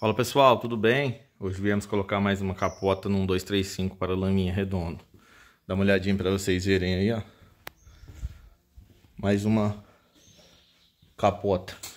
Fala pessoal, tudo bem? Hoje viemos colocar mais uma capota num 235 para laminha redondo. Dá uma olhadinha para vocês verem aí, ó. Mais uma capota.